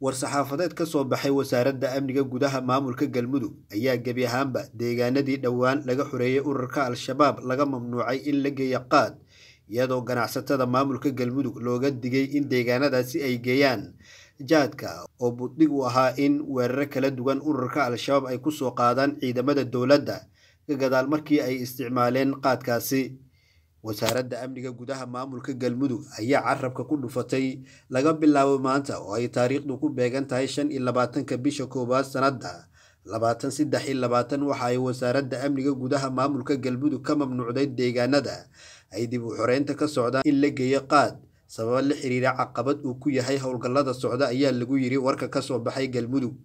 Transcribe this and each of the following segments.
war-saxaafadeed ka soo baxay wasaaradda amniga gudaha maamulka galmudug ayaa gebi ahaanba deegaanadii dhowaan laga xoreeyey ururka al-shabaab laga mamnuucay in la geeya qaad iyadoo ganacsatada maamulka galmudug looga digay in deegaanadaasi ay geeyaan jaadka oo buddhig u ahaa in weeraro kala duwan ururka al-shabaab ay ku soo qaadaan ciidamada dowladda ka gadaal markii ay isticmaaleen qaadkaasi wasaaradda amniga gudaha maamulka galmudug ayaa carabka ku dhufatay laga bilaabo maanta oo ay taariikhdu ku beegan tahay shan iyo labaatanka bisha koowaad sanadda labaatan saddex iyo labaatan waxa ay wasaaradda amniga gudaha maamulka galmudug ka mamnuucday deegaanada ay dib u xoreynta ka socdaan in la geeyo qaad sababa la xiriira caqabad uu ku yahay howlgallada socda ayaa lagu yiri warka ka soo baxay galmudug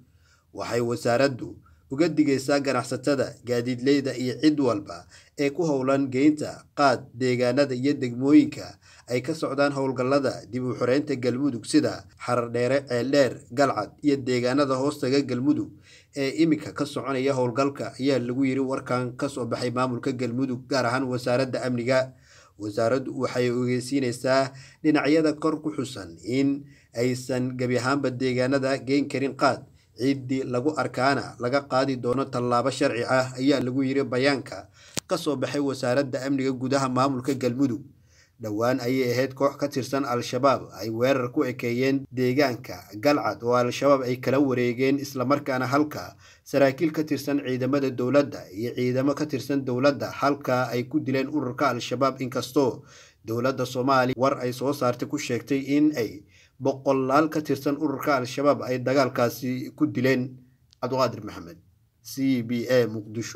waxay wasaaraddu uga digaysaa ganacsatada gaadiidleyda iyo cid walba ee ku howlan geynta qaad deegaanada iyo degmooyinka ay ka socdaan howlgallada dib u xoreynta galmudug sida xarardheere ceeldheer galcad iyo deegaanada hoostaga galmudug ee iminka ka soconaya howlgalka ayaa lagu yiri warkan ka soo baxay maamulka galmudug gaar ahaan wasaaradda amniga wasaaraddu waxay ogeysiinaysaa dhinacyada kor ku xusan in aysan gebi ahaanba deegaanada geyn karin qaad ciddii lagu arkaana laga qaadi doono tallaabo sharci ah ayaa lagu yiri bayaanka ka soo baxay wasaaradda amniga gudaha maamulka galmudug dhowaan ayay ahayd koox ka tirsan al-shabaab ay weerar ku ekeeyeen deegaanka galcad oo al-shabaab ay kala wareegeen islamarkaana halka saraakiil ka tirsan ciidamada dowladda iyo ciidamo ka tirsan dowladda halka ay ku dileen ururka al-shabaab inkastoo dowladda soomaaliya war ay soo saartay ku sheegtay in ay boqolaal ka tirsan ururka al-shabaab ay dagaalkaasi ku dileen cabduqaadir maxamed c b a muqdisho